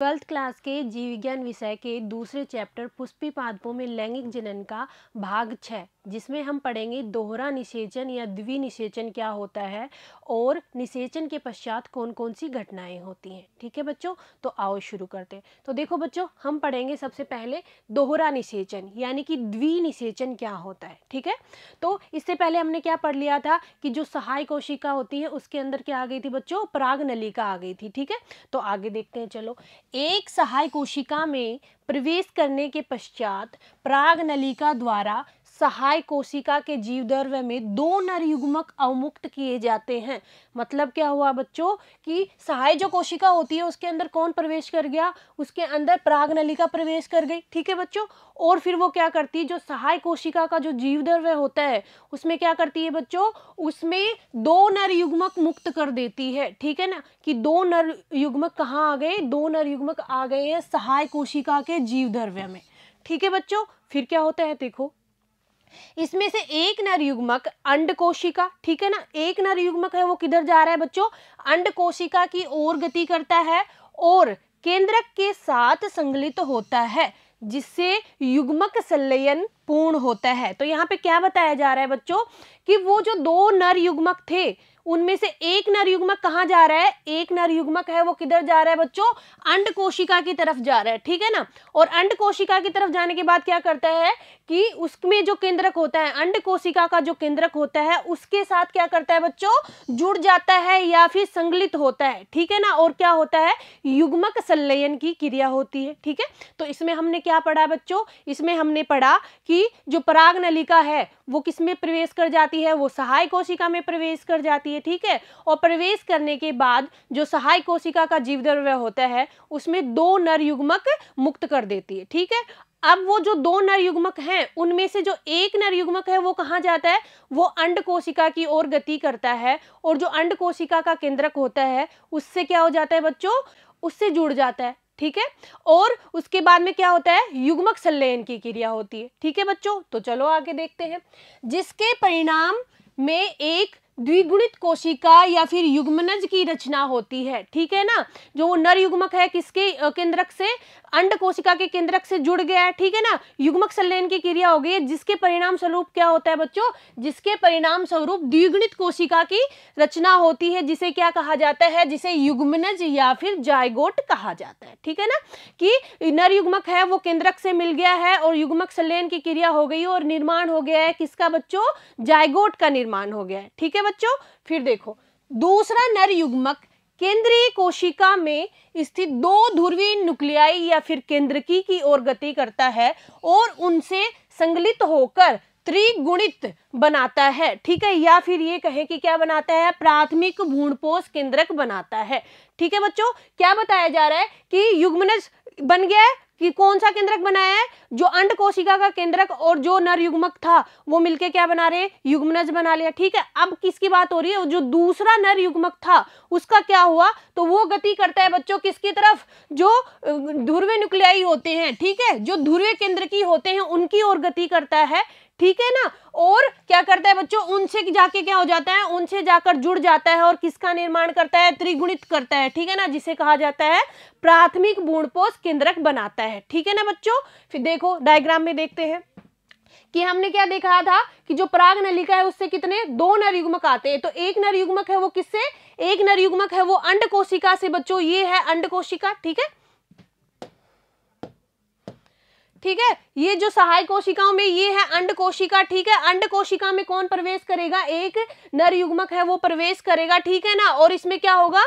twelfth class के जीव विज्ञान विषय के दूसरे चैप्टर पुष्पी पादपों में लैंगिक जनन का भाग छः जिसमें हम पढ़ेंगे दोहरा निषेचन या द्वि निषेचन क्या होता है और निषेचन के पश्चात कौन कौन सी घटनाएं होती हैं ठीक है बच्चों तो आओ शुरू करते हैं तो देखो बच्चों हम पढ़ेंगे सबसे पहले दोहरा निषेचन यानी कि द्वि निषेचन क्या होता है ठीक है तो इससे पहले हमने क्या पढ़ लिया था कि जो सहाय कोशिका होती है उसके अंदर क्या आ गई थी बच्चों पराग नलिका आ गई थी ठीक है तो आगे देखते हैं चलो एक सहाय कोशिका में प्रवेश करने के पश्चात प्राग नलिका द्वारा सहाय कोशिका के जीवद्रव्य में दो नर युग्मक अवमुक्त किए जाते हैं मतलब क्या हुआ बच्चों कि सहाय जो कोशिका होती है उसके अंदर कौन प्रवेश कर गया उसके अंदर प्राग नलिका प्रवेश कर गई ठीक है बच्चों और फिर वो क्या करती है जो सहाय कोशिका का जो जीवद्रव्य होता है उसमें क्या करती है बच्चों उसमें दो नर युग्मक मुक्त कर देती है ठीक है ना कि दो नर युग्मक कहाँ आ गए दो नर युग्मक आ गए हैं सहाय कोशिका के जीवद्रव्य में ठीक है बच्चों फिर क्या होता है देखो इसमें से एक नर युग्मक अंड कोशिका ठीक है ना एक नर युग्मक है वो किधर जा रहा है बच्चों अंड कोशिका की ओर गति करता है और केंद्रक के साथ संगलित तो होता है जिससे युग्मक संलयन पूर्ण होता है तो यहाँ पे क्या बताया जा रहा है बच्चों कि वो जो दो नर युग्मक थे उनमें से एक नर युग्मक कहाँ जा रहा है एक नर युग्मक है वो किधर जा रहा है बच्चों अंड कोशिका की तरफ जा रहा है ठीक है ना और अंड कोशिका की तरफ जाने के बाद क्या करता है कि उसमें जो केंद्रक होता है अंड कोशिका का जो केंद्रक होता है उसके साथ क्या करता है बच्चों जुड़ जाता है या फिर संगलित होता है ठीक है ना और क्या होता है युग्मक संलयन की क्रिया होती है ठीक है तो इसमें हमने क्या पढ़ा बच्चों इसमें हमने पढ़ा कि जो पराग नलिका है वो किसमें प्रवेश कर जाती है वो सहाय कोशिका में प्रवेश कर जाती है ठीक है और प्रवेश करने के बाद जो सहाय कोशिका का जीव द्रव्य होता है उसमें दो नर युग्मक मुक्त कर देती है ठीक है अब वो जो दो नरयुग्मक हैं उनमें से जो एक नर है वो कहाँ जाता है वो अंड कोशिका की ओर गति करता है और जो अंड कोशिका का केंद्रक होता है उससे क्या हो जाता है बच्चों उससे जुड़ जाता है ठीक है और उसके बाद में क्या होता है युग्मक संलयन की क्रिया होती है ठीक है बच्चों तो चलो आगे देखते हैं जिसके परिणाम में एक द्विगुणित कोशिका या फिर युग्मनज की रचना होती है ठीक है ना जो नर युग्मक है किसके केंद्रक से अंड कोशिका के केंद्रक से जुड़ गया है ठीक है ना युग्मक संलयन की क्रिया हो गई है जिसके परिणाम स्वरूप क्या होता है बच्चों जिसके परिणाम स्वरूप द्विगुणित कोशिका की रचना होती है जिसे क्या कहा जाता है जिसे युग्मनज या फिर जायगोट कहा जाता है ठीक है ना कि नर युग्मक है वो केंद्रक से मिल गया है और युग्मक संलयन की क्रिया हो गई और निर्माण हो गया है किसका बच्चों जायगोट का निर्माण हो गया है ठीक है बच्चों फिर देखो दूसरा नर युग्मक केंद्रीय कोशिका में स्थित दो ध्रुवी नुक्लियाई या फिर केंद्रकी की ओर गति करता है और उनसे संगलित होकर त्रिगुणित बनाता है ठीक है या फिर ये कहें कि क्या बनाता है प्राथमिक भूणपोष केंद्रक बनाता है ठीक है बच्चों क्या बताया जा रहा है कि युग्मनज बन गया है कि कौन सा केंद्रक बनाया है जो अंड कोशिका का केंद्रक और जो नर युग्मक था वो मिलके क्या बना रहे युग्मनज बना लिया ठीक है अब किसकी बात हो रही है जो दूसरा नर युग्मक था उसका क्या हुआ तो वो गति करता है बच्चों किसकी तरफ जो ध्रुवे न्यूक्लियाई होते हैं ठीक है जो ध्रुवे केंद्र की होते हैं उनकी ओर गति करता है ठीक है ना और क्या करता है बच्चों उनसे जाके क्या हो जाता है उनसे जाकर जुड़ जाता है और किसका निर्माण करता है त्रिगुणित करता है ठीक है ना जिसे कहा जाता है प्राथमिक गुणपोष केंद्रक बनाता है ठीक है ना बच्चों फिर देखो डायग्राम में देखते हैं कि हमने क्या देखा था कि जो पराग नलिका है उससे कितने दो नरयुग्मक आते हैं तो एक नरयुग्मक है वो किससे एक नरयुग्मक है वो अंड कोशिका से बच्चों ये है अंड कोशिका ठीक है ठीक है ये जो सहायक कोशिकाओं में ये है अंड कोशिका ठीक है अंड कोशिका में कौन प्रवेश करेगा एक नर युग्मक है वो प्रवेश करेगा ठीक है ना और इसमें क्या होगा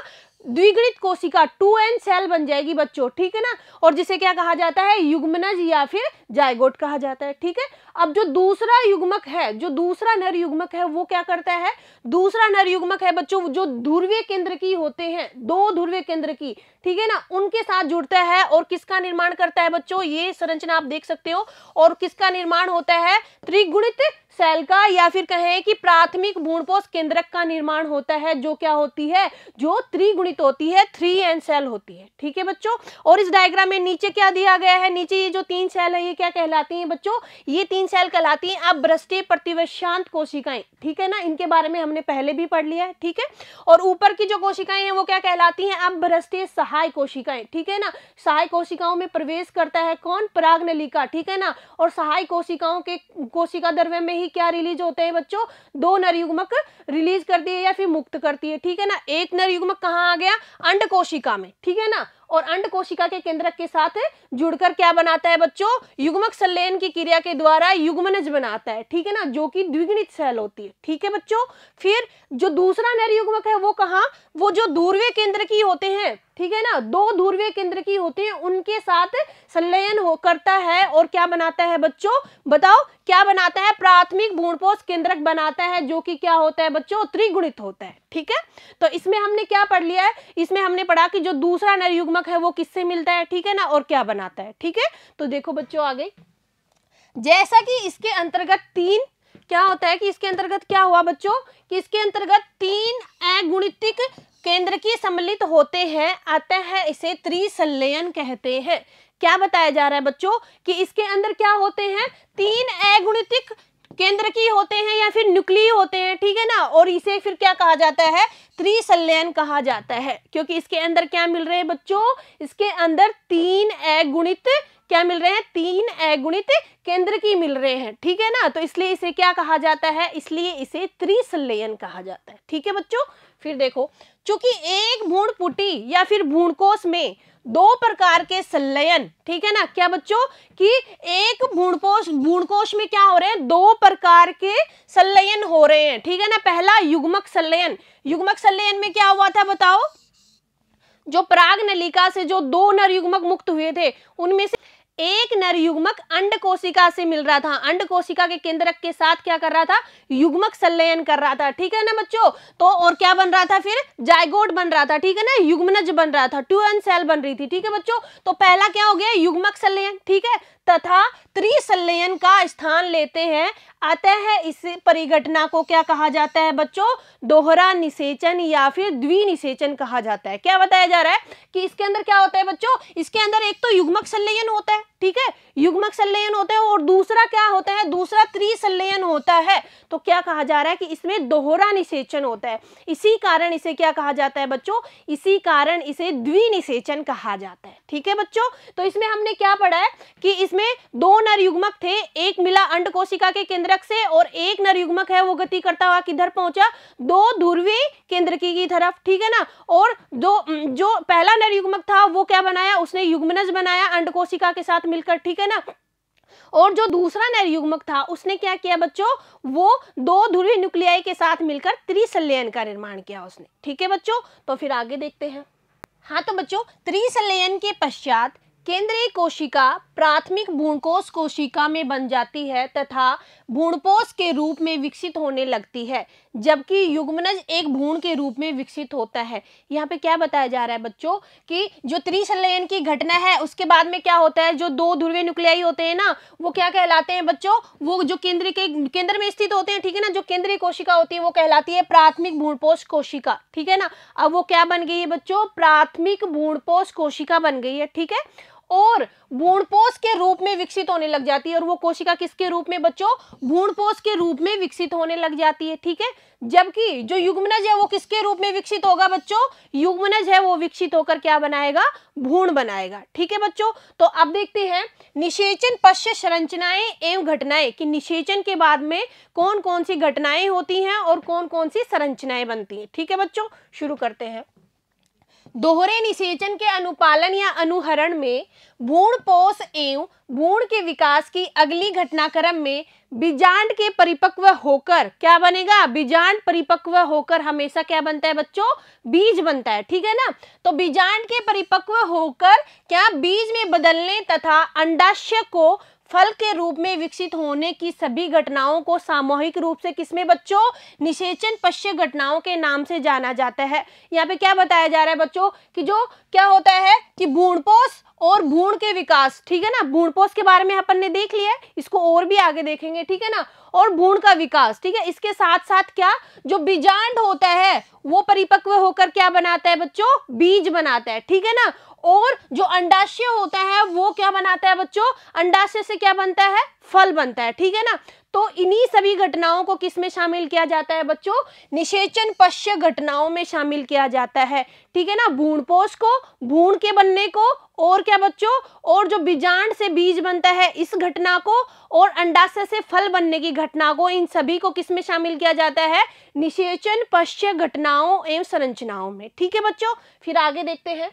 द्विगणित कोशिका टू एन सेल बन जाएगी बच्चों ठीक है ना और जिसे क्या कहा जाता है युग्मनज या फिर जायगोट कहा जाता है ठीक है अब जो दूसरा युग्मक है जो दूसरा नर युग्मक है वो क्या करता है दूसरा नर युग्मक है बच्चों जो ध्रुवीय केंद्र की होते हैं दो ध्रुवीय केंद्र की ठीक है ना उनके साथ जुड़ता है और किसका निर्माण करता है बच्चों ये संरचना आप देख सकते हो और किसका निर्माण होता है त्रिगुणित सेल का या फिर कहें कि प्राथमिक भूणपोष केंद्रक का निर्माण होता है जो क्या होती है जो त्रिगुणित होती है थ्री एन सेल होती है ठीक है बच्चों और इस डायग्राम में नीचे क्या दिया गया है नीचे ये जो तीन सेल है ये क्या कहलाती है बच्चों ये तीन तीन सेल कहलाती हैं अब भ्रष्टीय प्रतिवशांत कोशिकाएं ठीक है ना इनके बारे में हमने पहले भी पढ़ लिया है ठीक है और ऊपर की जो कोशिकाएं हैं वो क्या कहलाती हैं अब भ्रष्टि सहाय कोशिकाएं ठीक है ना सहाय कोशिकाओं में प्रवेश करता है कौन पराग नलिका ठीक है ना और सहाय कोशिकाओं के कोशिका द्रव्य में ही क्या रिलीज होते हैं बच्चों दो नरयुग्मक रिलीज करती है या फिर मुक्त करती है ठीक है ना एक नरयुग्मक कहाँ आ गया अंड कोशिका में ठीक है ना और अंड कोशिका के केंद्रक के साथ जुड़कर क्या बनाता है बच्चों युग्मक संलयन की क्रिया के द्वारा युग्मनज बनाता है ठीक है ना जो कि द्विगुणित सेल होती है ठीक है बच्चों फिर जो दूसरा नर युग्मक है वो कहा वो जो दूरवे केंद्र की होते हैं ठीक है ना दो ध्रुवीय केंद्र की होती है उनके साथ संलयन हो करता है और क्या बनाता है बच्चों बताओ क्या बनाता है प्राथमिक भूणपोष केंद्रक बनाता है जो कि क्या होता है बच्चों त्रिगुणित होता है ठीक है तो इसमें हमने क्या पढ़ लिया है इसमें हमने पढ़ा कि जो दूसरा नरयुग्मक है वो किससे मिलता है ठीक है ना और क्या बनाता है ठीक है तो देखो बच्चों आगे जैसा कि इसके अंतर्गत तीन क्या होता है कि इसके अंतर्गत क्या हुआ बच्चों कि इसके अंतर्गत तीन अगुणितिक की सम्मिलित होते हैं अतः है इसे त्रिसंलयन कहते हैं क्या बताया जा रहा है बच्चों कि इसके अंदर क्या होते हैं तीन अगुणितिक केंद्र की होते हैं या फिर न्यूक्ली होते हैं ठीक है ना और इसे फिर क्या कहा जाता है त्रिसंलयन कहा जाता है क्योंकि इसके अंदर क्या मिल रहे हैं बच्चों इसके अंदर तीन अगुणित क्या मिल रहे हैं तीन अगुणित केंद्र की मिल रहे हैं ठीक है ना तो इसलिए इसे क्या कहा जाता है इसलिए इसे त्रिसलयन कहा जाता है ठीक है बच्चों फिर देखो चूंकि एक भूण पुटी या फिर भूणकोश में दो प्रकार के संलयन ठीक है ना क्या बच्चों कि एक भूणकोश भूणकोश में क्या हो रहे हैं दो प्रकार के संलयन हो रहे हैं ठीक है ना पहला युग्मक संलयन युग्मक संलयन में क्या हुआ था बताओ जो प्राग नलिका से जो दो नर युग्मक मुक्त हुए थे उनमें से एक नर युग्मक अंड कोशिका से मिल रहा था अंड कोशिका के केंद्रक के साथ क्या कर रहा था युग्मक संलयन कर रहा था ठीक है ना बच्चों तो और क्या बन रहा था फिर जायगोट बन रहा था ठीक है ना युग्मनज बन रहा था टू एन सेल बन रही थी ठीक है बच्चों तो पहला क्या हो गया युग्मक संलयन ठीक है तथा त्रिसंलयन का स्थान लेते हैं अतः है इस परिघटना को क्या कहा जाता है बच्चों दोहरा निषेचन या फिर द्विनिषेचन कहा जाता है क्या बताया जा रहा है कि इसके अंदर क्या होता है बच्चों इसके अंदर एक तो युग्मक संलयन होता है ठीक है युग्मक संलयन होता है और दूसरा क्या होता है दूसरा त्रिसंलयन होता है तो क्या कहा जा रहा है कि इसमें दोहरा निषेचन होता है इसी कारण इसे क्या कहा जाता है बच्चों इसी कारण इसे द्विनिषेचन कहा जाता है ठीक है बच्चों तो इसमें हमने क्या पढ़ा है कि इस इसमें दो नर युग्मक थे एक मिला अंड कोशिका के केंद्रक से और एक नर युग्मक है वो गति करता हुआ किधर पहुंचा दो ध्रुवी केंद्र की, तरफ ठीक है ना और दो जो पहला नर युग्मक था वो क्या बनाया उसने युग्मनज बनाया अंड कोशिका के साथ मिलकर ठीक है ना और जो दूसरा नर था उसने क्या किया बच्चों वो दो ध्रुवी न्यूक्लियाई के साथ मिलकर त्रिसल्यन का निर्माण किया उसने ठीक है बच्चों तो फिर आगे देखते हैं हाँ तो बच्चों त्रिसल्यन के पश्चात केंद्रीय कोशिका प्राथमिक भूणकोष कोशिका में बन जाती है तथा भूणपोष के रूप में विकसित होने लगती है जबकि युग्मनज एक भूण के रूप में विकसित होता है यहाँ पे क्या बताया जा रहा है बच्चों कि जो त्रिशलयन की घटना है उसके बाद में क्या होता है जो दो ध्रुवीय न्यूक्लियाई होते हैं ना वो क्या कहलाते हैं बच्चों वो जो केंद्र के केंद्र में स्थित होते हैं ठीक है ना जो केंद्रीय कोशिका होती है वो कहलाती है प्राथमिक भूणपोष कोशिका ठीक है ना अब वो क्या बन गई है बच्चों प्राथमिक भूणपोष कोशिका बन गई है ठीक है और भूणपोष के रूप में विकसित होने लग जाती है और वो कोशिका किसके रूप में बच्चों भूणपोष के रूप में विकसित होने लग जाती है ठीक है जबकि जो युग्मनज है वो किसके रूप में विकसित होगा बच्चों युग्मनज है वो विकसित होकर क्या बनाएगा भूण बनाएगा ठीक है बच्चों तो अब देखते हैं निषेचन पश्य संरचनाएं एवं घटनाएं कि निषेचन के बाद में कौन कौन सी घटनाएं होती हैं और कौन कौन सी संरचनाएं बनती हैं ठीक है बच्चों शुरू करते हैं दोहरे निषेचन के अनुपालन या अनुहरण में भूण पोष एवं भूण के विकास की अगली घटनाक्रम में बीजांड के परिपक्व होकर क्या बनेगा बीजांड परिपक्व होकर हमेशा क्या बनता है बच्चों बीज बनता है ठीक है ना तो बीजांड के परिपक्व होकर क्या बीज में बदलने तथा अंडाशय को फल के रूप में विकसित होने की सभी घटनाओं को सामूहिक रूप से किसमें बच्चों निषेचन पश्य घटनाओं के नाम से जाना जाता है यहाँ पे क्या बताया जा रहा है बच्चों कि जो क्या होता है कि भूणपोष और भूण के विकास ठीक है ना भूणपोष के बारे में अपन ने देख लिया इसको और भी आगे देखेंगे ठीक है ना और भूण का विकास ठीक है इसके साथ साथ क्या जो बीजांड होता है वो परिपक्व होकर क्या बनाता है बच्चों बीज बनाता है ठीक है ना और जो अंडाशय होता है वो क्या बनाता है बच्चों अंडाशय से क्या बनता है फल बनता है ठीक है ना तो इन्हीं सभी घटनाओं को किस में शामिल किया जाता है बच्चों निषेचन पश्य घटनाओं में शामिल किया जाता है ठीक है ना भूणपोष को भूण के बनने को और क्या बच्चों और जो बीजांड से बीज बनता है इस घटना को और अंडाशय से फल बनने की घटना को इन सभी को किस में शामिल किया जाता है निषेचन पश्य घटनाओं एवं संरचनाओं में ठीक है बच्चों फिर आगे देखते हैं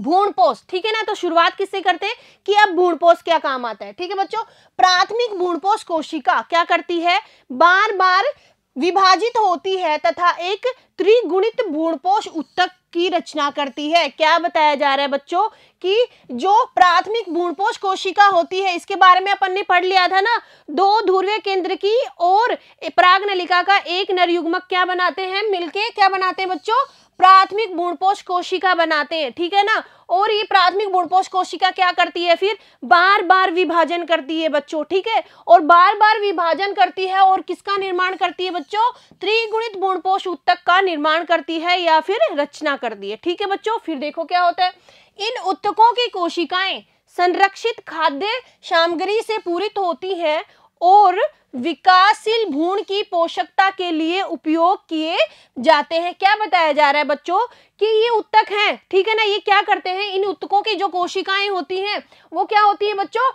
भूणपोष ठीक है ना तो शुरुआत किससे करते हैं कि अब भूणपोष क्या काम आता है ठीक है बच्चों प्राथमिक भूणपोष कोशिका क्या करती है बार बार विभाजित होती है तथा एक त्रिगुणित भूणपोष उत्तक की रचना करती है क्या बताया जा रहा है बच्चों कि जो प्राथमिक भूणपोष कोशिका होती है इसके बारे में अपन ने पढ़ लिया था ना दो ध्रुवीय केंद्र की और प्राग नलिका का एक नरयुग्मक क्या बनाते हैं मिलके क्या बनाते हैं बच्चों प्राथमिक गुणपोष कोशिका बनाते हैं ठीक है ना और ये प्राथमिक गुणपोष कोशिका क्या करती है फिर बार बार विभाजन करती है बच्चों ठीक है और बार बार विभाजन करती है और किसका निर्माण करती है बच्चों त्रिगुणित गुणपोष उत्तक का निर्माण करती है या फिर रचना करती है ठीक है बच्चों फिर देखो क्या होता है इन उत्तकों की कोशिकाएं संरक्षित खाद्य सामग्री से पूरित होती है और विकासशील भ्रूण की पोषकता के लिए उपयोग किए जाते हैं क्या बताया जा रहा है बच्चों कि ये उत्तक हैं ठीक है ना ये क्या करते हैं इन उत्तकों की जो कोशिकाएं होती हैं वो क्या होती है बच्चों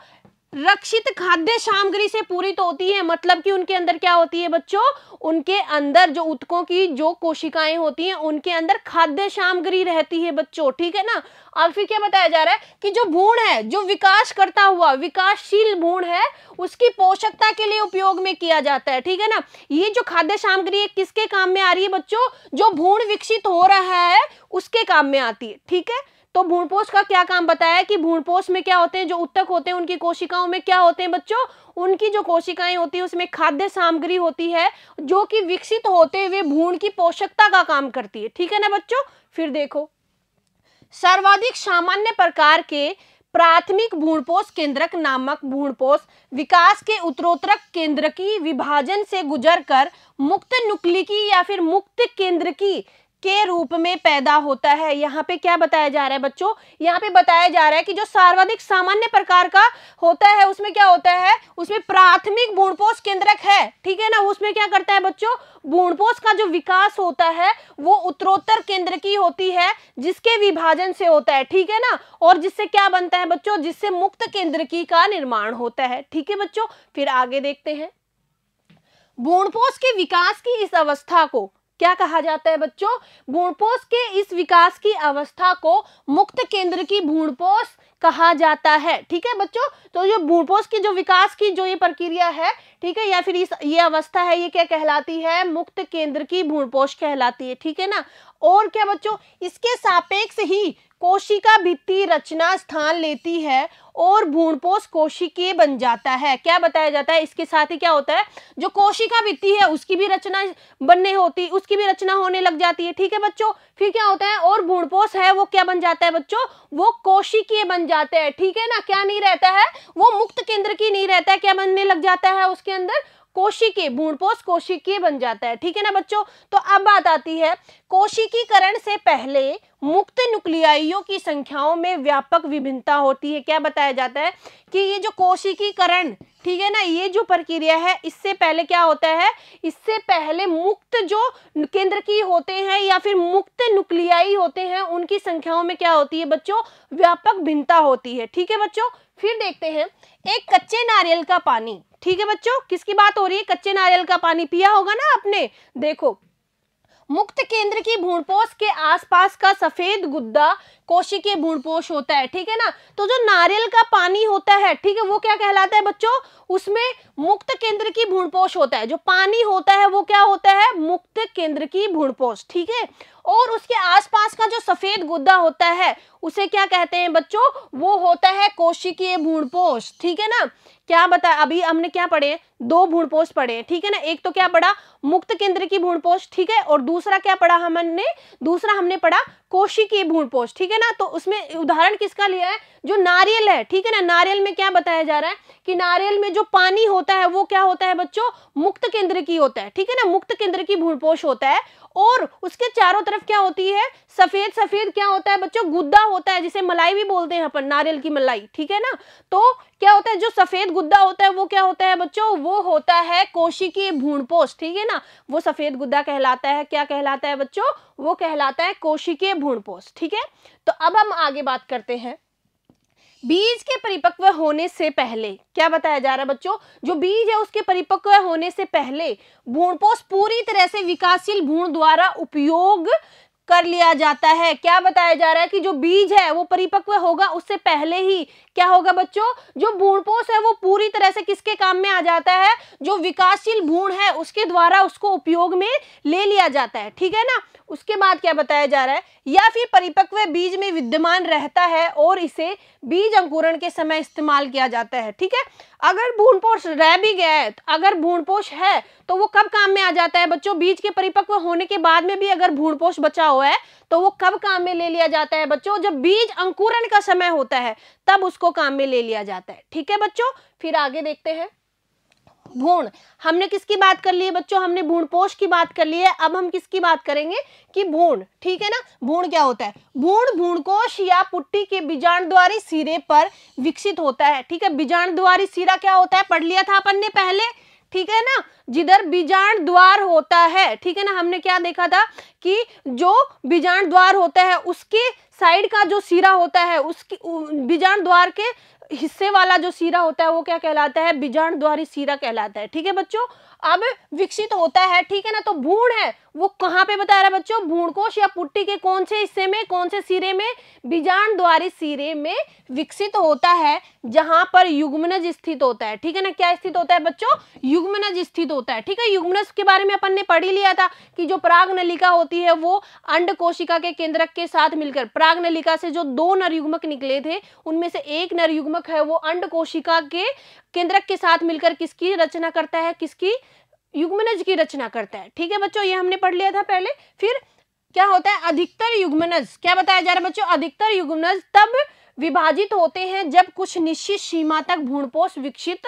रक्षित खाद्य सामग्री से पूरी तो होती है मतलब कि उनके अंदर क्या होती है बच्चों उनके अंदर जो उत्कों की जो कोशिकाएं होती हैं उनके अंदर खाद्य सामग्री रहती है बच्चों ठीक है ना और फिर क्या बताया जा रहा है कि जो भूण है जो विकास करता हुआ विकासशील भूण है उसकी पोषकता के लिए उपयोग में किया जाता है ठीक है ना ये जो खाद्य सामग्री है किसके काम में आ रही है बच्चों जो भूण विकसित हो रहा है उसके काम में आती है ठीक है तो भूणपोष का क्या काम बताया कि भूणपोष में क्या होते हैं जो उत्तक होते हैं उनकी कोशिकाओं में क्या होते हैं बच्चों उनकी जो कोशिकाएं होती है उसमें खाद्य सामग्री होती है जो कि विकसित होते हुए भूण की पोषकता का काम करती है ठीक है ना बच्चों फिर देखो सर्वाधिक सामान्य प्रकार के प्राथमिक भूणपोष केंद्रक नामक भूणपोष विकास के उत्तरोत्तरक केंद्र की विभाजन से गुजरकर मुक्त की या फिर मुक्त केंद्र की के रूप में पैदा होता है यहाँ पे क्या बताया जा रहा है बच्चों यहाँ पे बताया जा रहा है कि जो सर्वाधिक सामान्य प्रकार का होता है उसमें क्या होता है उसमें प्राथमिक भूणपोष केंद्रक है ठीक है ना उसमें क्या करता है बच्चों भूणपोष का जो विकास होता है वो उत्तरोत्तर केंद्र की होती है जिसके विभाजन से होता है ठीक है ना और जिससे क्या बनता है बच्चों जिससे मुक्त केंद्र की का निर्माण होता है ठीक है बच्चों फिर आगे देखते हैं भूणपोष के विकास की इस अवस्था को क्या कहा जाता है बच्चों भूणपोष के इस विकास की अवस्था को मुक्त केंद्र की भूणपोष कहा जाता है ठीक है बच्चों तो ये भूणपोष की जो विकास की जो ये प्रक्रिया है ठीक है या फिर इस ये अवस्था है ये क्या कहलाती है मुक्त केंद्र की भूणपोष कहलाती है ठीक है ना और क्या बच्चों इसके सापेक्ष ही कोशिका भित्ति रचना स्थान लेती है और भूणपोष कोशिकीय बन जाता है क्या बताया जाता है इसके साथ ही क्या होता है जो कोशिका भित्ति है उसकी भी रचना बनने होती उसकी भी रचना होने लग जाती है ठीक है बच्चों फिर क्या होता है और भूणपोष है वो क्या बन जाता है बच्चों वो कोशिकीय बन जाते हैं ठीक है ना क्या नहीं रहता है वो मुक्त केंद्र की नहीं रहता है क्या बनने लग जाता है उसके अंदर कोशिकीय भूणपोष कोशिकीय बन जाता है ठीक है ना बच्चों तो अब बात आती है कोशिकीकरण से पहले मुक्त नुक्लियाइयों की संख्याओं में व्यापक विभिन्नता होती है क्या बताया जाता है कि ये जो कोशिकीकरण ठीक है ना ये जो प्रक्रिया है इससे पहले क्या होता है इससे पहले मुक्त जो केंद्र की होते हैं या फिर मुक्त नुक्लियाई होते हैं उनकी संख्याओं में क्या होती है बच्चों व्यापक भिन्नता होती है ठीक है बच्चों फिर देखते हैं एक कच्चे नारियल का पानी ठीक है बच्चों किसकी बात हो रही है कच्चे नारियल का पानी पिया होगा ना आपने देखो मुक्त केंद्र की भूणपोष के आसपास का सफेद गुद्दा के भूणपोष होता है ठीक है ना तो जो नारियल का पानी होता है ठीक है वो क्या कहलाता है बच्चों उसमें मुक्त केंद्र की भूणपोष होता है जो पानी होता है वो क्या होता है मुक्त केंद्र की भूणपोष ठीक है और उसके आसपास का जो सफेद गुद्दा होता है उसे क्या कहते हैं बच्चों वो होता है कोशिकीय भूणपोष ठीक है ना क्या बताया अभी हमने क्या पढ़े दो भूणपोष पढ़े हैं ठीक है ना एक तो क्या पढ़ा मुक्त केंद्र की भूणपोष ठीक है और दूसरा क्या पढ़ा हमने दूसरा हमने पढ़ा कोशी की भूणपोष ठीक है ना तो उसमें उदाहरण किसका लिया है जो नारियल है ठीक है ना नारियल में क्या बताया जा रहा है कि नारियल में जो पानी होता है वो क्या होता है बच्चों मुक्त केंद्र की होता है ठीक है ना मुक्त केंद्र की भूणपोष होता है और उसके चारों तरफ क्या होती है सफेद सफेद क्या होता है बच्चों गुद्दा होता है जिसे मलाई भी बोलते हैं अपन नारियल की मलाई ठीक है ना तो क्या होता है जो सफेद गुद्दा होता है वो क्या होता है बच्चों वो होता है कोशिकीय भूणपोष ठीक है ना वो सफेद गुद्दा कहलाता है क्या कहलाता है बच्चों वो कहलाता है कोशिकीय भूणपोष ठीक है तो अब हम आगे बात करते हैं बीज के परिपक्व होने से पहले क्या बताया जा रहा है बच्चों जो बीज है उसके परिपक्व होने से पहले भूणपोष पूरी तरह से विकासशील भूण द्वारा उपयोग कर लिया जाता है क्या बताया जा रहा है कि जो बीज है वो परिपक्व होगा उससे पहले ही क्या होगा बच्चों जो भूणपोष है वो पूरी तरह से किसके काम में आ जाता है जो विकासशील भूण है उसके द्वारा उसको उपयोग में ले लिया जाता है ठीक है ना उसके बाद क्या बताया जा रहा है या फिर परिपक्व बीज में विद्यमान रहता है और इसे बीज अंकुरण के समय इस्तेमाल किया जाता है ठीक है अगर भूणपोष रह भी गया है तो अगर भूणपोष है तो वो कब काम में आ जाता है बच्चों बीज के परिपक्व होने के बाद में भी अगर भूणपोष बचा हुआ है तो वो कब काम में ले लिया जाता है बच्चों जब बीज अंकुरण का समय होता है तब उसको काम में ले लिया जाता है ठीक है बच्चों फिर आगे देखते हैं भूण हमने किसकी बात कर ली है बच्चों हमने भूणपोष की बात कर ली है अब हम किसकी बात करेंगे कि भूण ठीक है ना भूण क्या होता है भूण भूणकोश या पुट्टी के बीजाण द्वारी सिरे पर विकसित होता है ठीक है बीजाण द्वारी सिरा क्या होता है पढ़ लिया था अपन ने पहले ठीक है ना जिधर बीजाण द्वार होता है ठीक है ना हमने क्या देखा था कि जो बीजाण द्वार होता है उसके साइड का जो सिरा होता है उसकी बीजाण द्वार के हिस्से वाला जो सीरा होता है वो क्या कहलाता है बिजाण द्वारी सीरा कहलाता है ठीक है बच्चों अब विकसित होता है ठीक है ना तो भूण है वो कहाँ पे बता रहा है बच्चों भूणकोश या पुट्टी के कौन से हिस्से में कौन से सिरे में बीजाण द्वारी सिरे में विकसित होता है जहां पर युग्मनज स्थित होता है ठीक है ना क्या स्थित होता है बच्चों युग्मनज स्थित होता है ठीक है युग्मनज के बारे में अपन ने पढ़ ही लिया था कि जो प्राग नलिका होती है वो अंड कोशिका के केंद्रक के साथ मिलकर प्राग नलिका से जो दो नरयुग्मक निकले थे उनमें से एक नरयुग्मक है वो अंड कोशिका के केंद्रक के साथ मिलकर किसकी रचना करता है किसकी युग्मनज की रचना करता है ठीक है बच्चों ये हमने पढ़ लिया था पहले फिर क्या होता है अधिकतर युग्मनज क्या बताया जा रहा है बच्चों अधिकतर युग्मनज तब विभाजित होते हैं जब कुछ निश्चित सीमा तक भूणपोष विकसित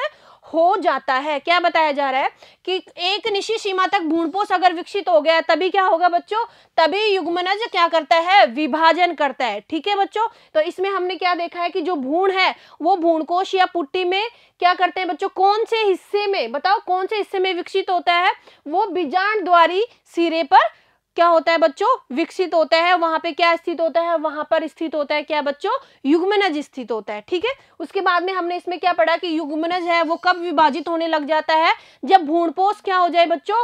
हो जाता है क्या बताया जा रहा है कि एक निशी सीमा तक भूणपोष अगर विकसित हो गया तभी क्या होगा बच्चों तभी युग्मनज क्या करता है विभाजन करता है ठीक है बच्चों तो इसमें हमने क्या देखा है कि जो भूण है वो भूणकोश या पुट्टी में क्या करते हैं बच्चों कौन से हिस्से में बताओ कौन से हिस्से में विकसित होता है वो बीजाण द्वारी सिरे पर क्या होता है बच्चों विकसित होता है वहां पे क्या स्थित होता है वहां पर स्थित होता है क्या बच्चों युग्मनज स्थित होता है ठीक है उसके बाद में हमने इसमें क्या पढ़ा कि युग्मनज है वो कब विभाजित होने लग जाता है जब भूणपोष क्या हो जाए बच्चों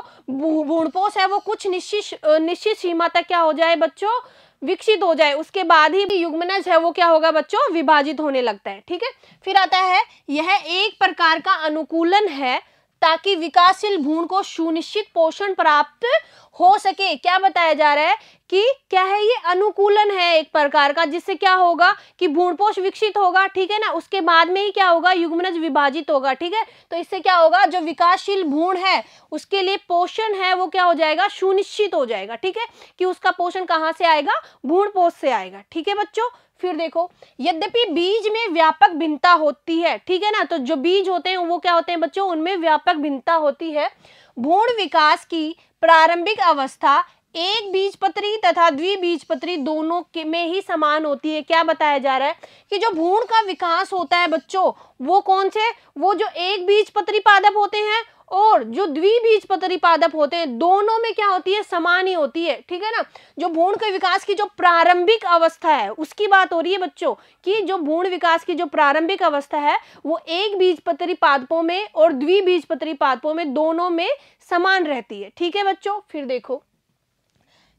भूणपोष है वो कुछ निश्चित निश्चित सीमा तक क्या हो जाए बच्चों विकसित हो जाए उसके बाद ही युग्मनज है वो क्या होगा बच्चों विभाजित होने लगता है ठीक है फिर आता है यह एक प्रकार का अनुकूलन है ताकि विकासशील भ्रूण को सुनिश्चित पोषण प्राप्त हो सके क्या बताया जा रहा है कि क्या है ये अनुकूलन है एक प्रकार का जिससे क्या होगा कि भ्रूणपोष विकसित होगा ठीक है ना उसके बाद में ही क्या होगा युग्मनज विभाजित होगा ठीक है तो इससे क्या होगा जो विकासशील भ्रूण है उसके लिए पोषण है वो क्या हो जाएगा सुनिश्चित हो जाएगा ठीक है कि उसका पोषण कहाँ से आएगा भ्रूणपोष से आएगा ठीक है बच्चों फिर देखो यद्यपि बीज में व्यापक भिन्नता होती है ठीक है ना तो जो बीज होते हैं वो क्या होते हैं बच्चों उनमें व्यापक भिन्नता होती है भूण विकास की प्रारंभिक अवस्था एक बीजपत्री तथा द्विबीजपत्री दोनों के में ही समान होती है क्या बताया जा रहा है कि जो भ्रूण का विकास होता है बच्चों वो कौन से वो जो एक बीजपत्री पादप होते हैं और जो द्विबीज पतरी पादप होते हैं दोनों में क्या होती है समान ही होती है ठीक है ना जो भूण के विकास की जो प्रारंभिक अवस्था है उसकी बात हो रही है बच्चों कि जो भूण विकास की जो प्रारंभिक अवस्था है वो एक बीज पतरी पादपों में और द्विबीज पतरी पादपों में दोनों में समान रहती है ठीक है बच्चों फिर देखो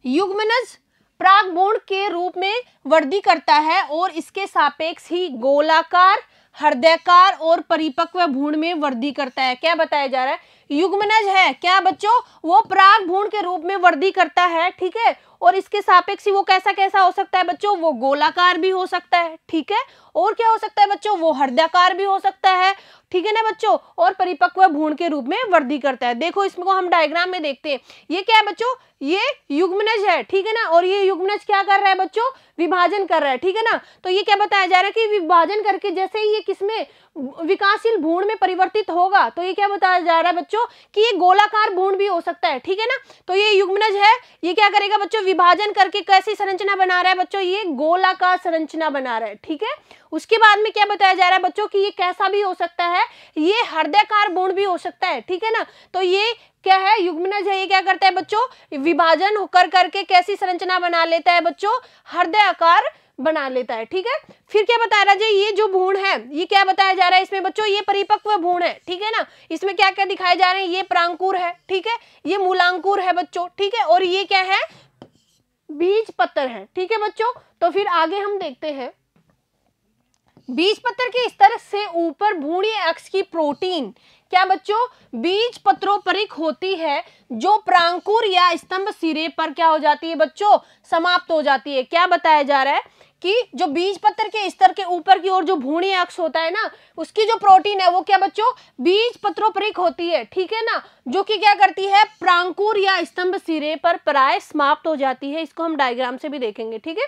युग्मनज प्राग के रूप में वृद्धि करता है और इसके सापेक्ष ही गोलाकार हृदयकार और परिपक्व भूण में वृद्धि करता है क्या बताया जा रहा है युग्मनज है क्या बच्चों वो प्राग भूण के रूप में वृद्धि करता है ठीक है और इसके सापेक्ष वो कैसा कैसा हो सकता है बच्चों वो गोलाकार भी हो सकता है ठीक है और क्या हो सकता है बच्चों वो हृदयाकार भी हो सकता है ठीक है ना बच्चों और परिपक्व भूण के रूप में वृद्धि करता है देखो को हम डायग्राम में देखते हैं ये क्या है बच्चों ये युग्मनज है ठीक है ना और ये युग्मनज क्या कर रहा है बच्चों विभाजन कर रहा है ठीक है ना तो ये क्या बताया जा रहा है कि विभाजन करके जैसे ही ये किसमें विकासशील भूण में परिवर्तित होगा तो ये क्या बताया जा रहा है बच्चों कि ये गोलाकार भूण भी हो सकता है ठीक है ना तो ये युग्मनज है ये क्या करेगा बच्चों विभाजन करके कैसी संरचना बना रहा है बच्चों ये गोलाकार संरचना बना रहा है ठीक है उसके बाद में क्या बताया जा रहा है बच्चों की ये कैसा भी हो सकता है ये हृदयकार गुण भी हो सकता है ठीक है ना तो ये क्या है युग्मनज है ये क्या करता है बच्चों विभाजन होकर करके कैसी संरचना बना लेता है बच्चों हृदय आकार बना लेता है ठीक है फिर क्या बता रहा है ये जो भूण है ये क्या बताया जा रहा है इसमें बच्चों ये परिपक्व भूण है ठीक है ना इसमें क्या क्या दिखाए जा रहे हैं ये प्रांकुर है ठीक है ये मूलांकुर है बच्चों ठीक है और ये क्या है बीज पत्तर है ठीक है बच्चों तो फिर आगे हम देखते हैं बीज पत्र के स्तर से ऊपर भूणी अक्ष की प्रोटीन क्या बच्चों बीज पत्रों परिक होती है जो प्रांकुर या स्तंभ सिरे पर क्या हो जाती है बच्चों समाप्त हो जाती है क्या बताया जा रहा है कि जो बीज पत्र के स्तर के ऊपर की ओर जो भूणी अक्ष होता है ना उसकी जो प्रोटीन है वो क्या बच्चों बीज पत्रोपरिक होती है ठीक है ना जो कि क्या करती है प्रांकुर या स्तंभ सिरे पर प्राय समाप्त हो जाती है इसको हम डायग्राम से भी देखेंगे ठीक है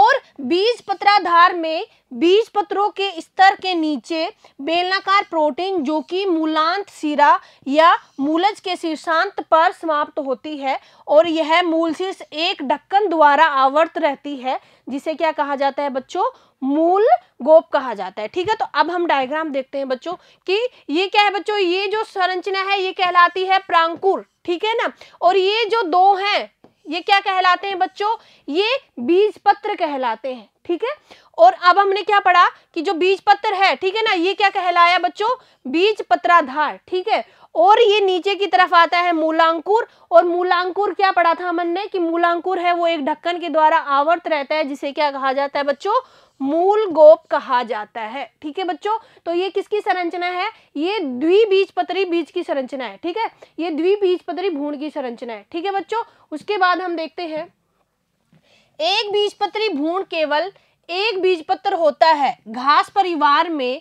और बीज पत्राधार में बीज पत्रों के स्तर के नीचे बेलनाकार प्रोटीन जो कि मूलांत सिरा या मूलज के शीर्षांत पर समाप्त होती है और यह शीर्ष एक ढक्कन द्वारा आवर्त रहती है जिसे क्या कहा जाता है बच्चों मूल गोप कहा जाता है ठीक है तो अब हम डायग्राम देखते हैं बच्चों कि ये क्या है बच्चों ये जो संरचना है ये कहलाती है प्रांकुर ठीक है ना और ये जो दो हैं ये क्या कहलाते हैं बच्चों ये बीज पत्र कहलाते हैं ठीक है और अब हमने क्या पढ़ा कि जो बीज पत्र है ठीक है ना ये क्या कहलाया बच्चों बीज पत्राधार ठीक है और ये नीचे की तरफ आता है मूलांकुर और मूलांकुर क्या पढ़ा था हमन ने कि मूलांकुर है वो एक ढक्कन के द्वारा आवर्त रहता है जिसे क्या कहा जाता है बच्चों मूल गोप कहा जाता है ठीक है बच्चों तो ये किसकी संरचना है ये द्विबीजपत्री बीज की संरचना है ठीक है ये द्विबीजपत्री भूण की संरचना है ठीक है बच्चों उसके बाद हम देखते हैं एक बीजपत्री भूण केवल एक बीजपत्र होता है घास परिवार में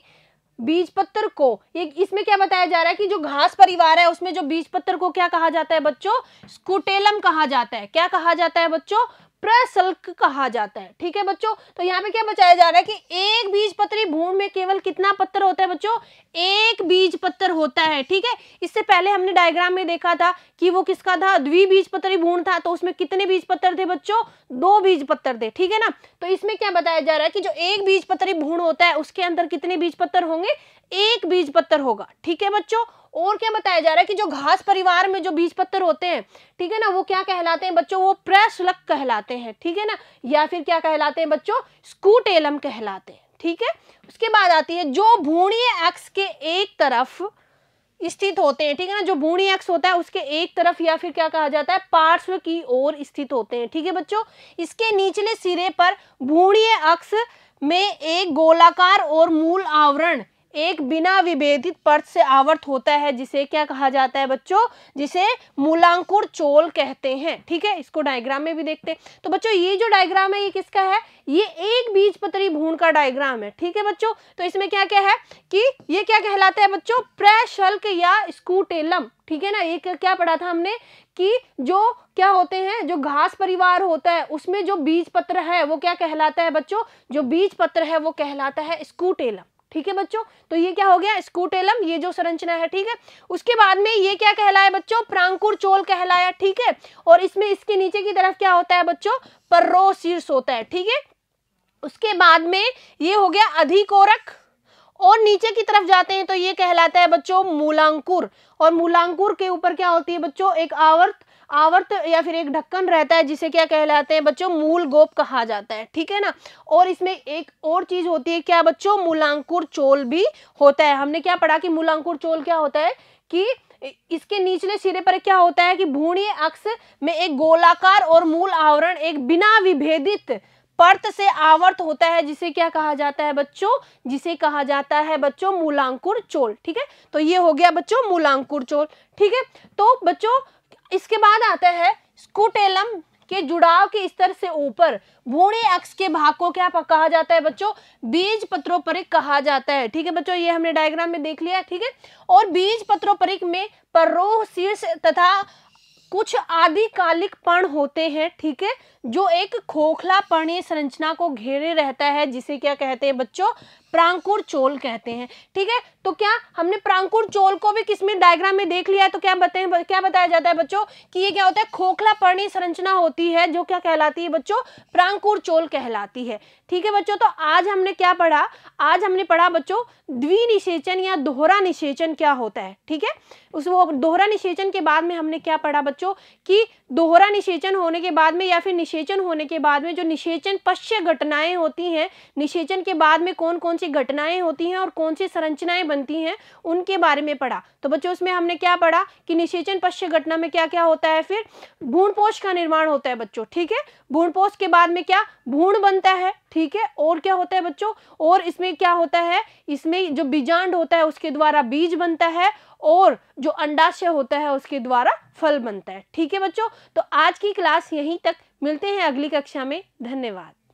बीज पत्र को एक इसमें क्या बताया जा रहा है कि जो घास परिवार है उसमें जो बीज पत्र को क्या कहा जाता है बच्चों स्कूटेलम कहा जाता है क्या कहा जाता है बच्चों प्रसल्क कहा जाता है ठीक है बच्चों तो यहाँ पे क्या बताया जा रहा है कि एक बीज पत्री भूमि में केवल कितना पत्थर होता है बच्चों एक बीज पत्थर होता है ठीक है इससे पहले हमने डायग्राम में देखा था कि वो किसका था द्विबीज पत्थरी भूण था तो उसमें कितने बीज पत्थर थे बच्चों दो बीज पत्थर थे ठीक है ना तो इसमें क्या बताया जा रहा है कि जो एक बीज पत्थरी भूण होता है उसके अंदर कितने बीज पत्थर होंगे एक बीज पत्थर होगा ठीक है बच्चों और क्या बताया जा रहा है कि जो घास परिवार में जो बीज पत्थर होते हैं ठीक है ना वो क्या कहलाते हैं बच्चों वो प्रेसलक कहलाते हैं ठीक है ना या फिर क्या कहलाते हैं बच्चों स्कूटेलम कहलाते हैं ठीक है उसके बाद आती है जो भूणीय एक्स के एक तरफ स्थित होते हैं ठीक है ना जो भूणी एक्स होता है उसके एक तरफ या फिर क्या कहा जाता है पार्श्व की ओर स्थित होते हैं ठीक है बच्चों इसके निचले सिरे पर भूणीय अक्ष में एक गोलाकार और मूल आवरण एक बिना विभेदित पर्त से आवर्त होता है जिसे क्या कहा जाता है बच्चों जिसे मूलांकुर चोल कहते हैं ठीक है इसको डायग्राम में भी देखते हैं तो बच्चों ये जो डायग्राम है ये किसका है ये एक बीज पत्री भूण का डायग्राम है ठीक है बच्चों तो इसमें क्या क्या है कि ये क्या कहलाता है बच्चों प्रशल्क या स्कूटेलम ठीक है ना ये क्या पढ़ा था हमने कि जो क्या होते हैं जो घास परिवार होता है उसमें जो बीज पत्र है वो क्या कहलाता है बच्चों जो बीज पत्र है वो कहलाता है स्कूटेलम ठीक है बच्चों तो ये क्या हो गया स्कूटेलम ये जो संरचना है ठीक है उसके बाद में ये क्या कहलाया बच्चों प्रांकुर चोल कहलाया ठीक है और इसमें इसके नीचे की तरफ क्या होता है बच्चों शीर्ष होता है ठीक है उसके बाद में ये हो गया अधिकोरक और नीचे की तरफ जाते हैं तो ये कहलाता है बच्चों मूलांकुर और मूलांकुर के ऊपर क्या होती है बच्चों एक आवर्त आवर्त या फिर एक ढक्कन रहता है जिसे क्या कहलाते हैं बच्चों मूल गोप कहा जाता है ठीक है ना और इसमें एक और चीज होती है क्या बच्चों मूलांकुर चोल भी होता है हमने क्या पढ़ा कि मूलांकुर चोल क्या होता है कि इसके निचले सिरे पर क्या होता है कि भूणी अक्ष में एक गोलाकार और मूल आवरण एक बिना विभेदित पर्त से आवर्त होता है जिसे क्या कहा जाता है बच्चों जिसे कहा जाता है बच्चों मूलांकुर चोल ठीक है तो ये हो गया बच्चों मूलांकुर चोल ठीक है तो बच्चों इसके बाद आता है स्कूटेलम के जुड़ाव के स्तर से ऊपर भूणे अक्ष के भाग को क्या कहा जाता है बच्चों बीज पत्रों पत्रोपरिक कहा जाता है ठीक है बच्चों ये हमने डायग्राम में देख लिया ठीक है और बीज पत्रों पत्रोपरिक में परोह शीर्ष तथा कुछ आदिकालिक पण होते हैं ठीक है जो एक खोखला खोखलापण संरचना को घेरे रहता है जिसे क्या कहते हैं बच्चों प्रांकुर चोल कहते हैं ठीक है तो क्या हमने प्रांकुर चोल को भी किसमें डायग्राम में देख लिया है तो क्या बताए क्या बताया जाता है बच्चों कि ये क्या होता है खोखला पर्णी संरचना होती है जो क्या कहलाती है बच्चों प्रांकुर चोल कहलाती है ठीक है बच्चों तो आज हमने क्या पढ़ा आज हमने पढ़ा बच्चों द्विनिषेचन या दोहरा निषेचन क्या होता है ठीक है उस वो दोहरा निषेचन के बाद में हमने क्या पढ़ा बच्चों कि दोहरा निषेचन होने के बाद में या फिर निषेचन होने के बाद में जो निषेचन पश्च्य घटनाएं होती हैं निषेचन के बाद में कौन कौन से सी घटनाएं होती हैं और कौन सी संरचनाएं बनती हैं उनके बारे में पढ़ा तो बच्चों उसमें हमने क्या पढ़ा कि निषेचन पश्च घटना में क्या क्या होता है फिर भूणपोष का निर्माण होता है बच्चों ठीक है भूणपोष के बाद में क्या भूण बनता है ठीक है और क्या होता है बच्चों और इसमें क्या होता है इसमें जो बीजांड होता है उसके द्वारा बीज बनता है और जो अंडाशय होता है उसके द्वारा फल बनता है ठीक है बच्चों तो आज की क्लास यहीं तक मिलते हैं अगली कक्षा में धन्यवाद